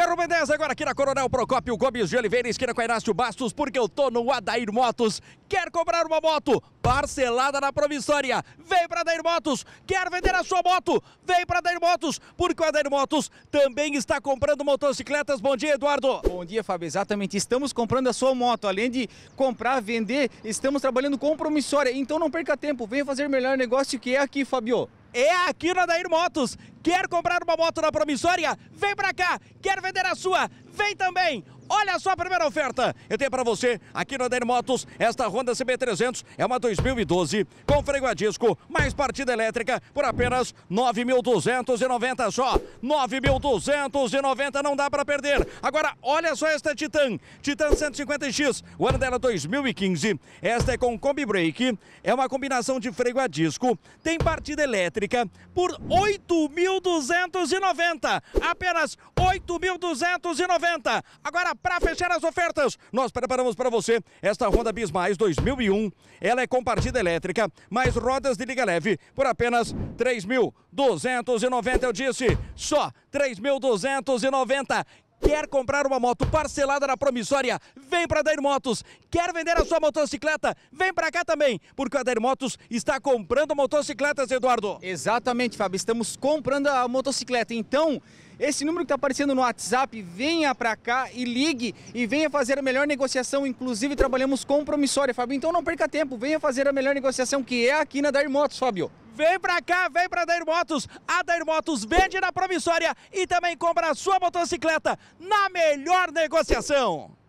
Quero B10 agora aqui na Coronel Procópio Gomes de Oliveira, esquina com Inácio Bastos, porque eu tô no Adair Motos. Quer comprar uma moto parcelada na provisória? Vem para Adair Motos. Quer vender a sua moto? Vem para Adair Motos, porque o Adair Motos também está comprando motocicletas. Bom dia, Eduardo. Bom dia, Fábio. Exatamente. Estamos comprando a sua moto. Além de comprar, vender, estamos trabalhando com promissória. Então não perca tempo. vem fazer melhor negócio que é aqui, Fabio é aqui na Dair Motos. Quer comprar uma moto na promissória? Vem pra cá. Quer vender a sua? Vem também. Olha só a primeira oferta. Eu tenho para você aqui no Adair Motos esta Honda CB300. É uma 2012 com freio a disco, mais partida elétrica por apenas 9.290 só. 9.290 não dá para perder. Agora, olha só esta Titan. Titan 150X, o ano dela 2015. É esta é com combi brake, é uma combinação de freio a disco, tem partida elétrica por 8.290. Apenas 8.290. Agora para fechar as ofertas, nós preparamos para você esta Honda Bis Mais 2001. Ela é com partida elétrica, mais rodas de liga leve, por apenas 3.290, eu disse, só 3.290. Quer comprar uma moto parcelada na promissória? Vem para Dair Motos. Quer vender a sua motocicleta? Vem para cá também, porque a Dair Motos está comprando motocicletas, Eduardo. Exatamente, Fábio. Estamos comprando a motocicleta. Então, esse número que está aparecendo no WhatsApp, venha para cá e ligue e venha fazer a melhor negociação. Inclusive, trabalhamos com promissória, Fábio. Então, não perca tempo. Venha fazer a melhor negociação que é aqui na Dair Motos, Fábio. Vem pra cá, vem pra Dair Motos. A Dair Motos vende na promissória e também compra a sua motocicleta na melhor negociação.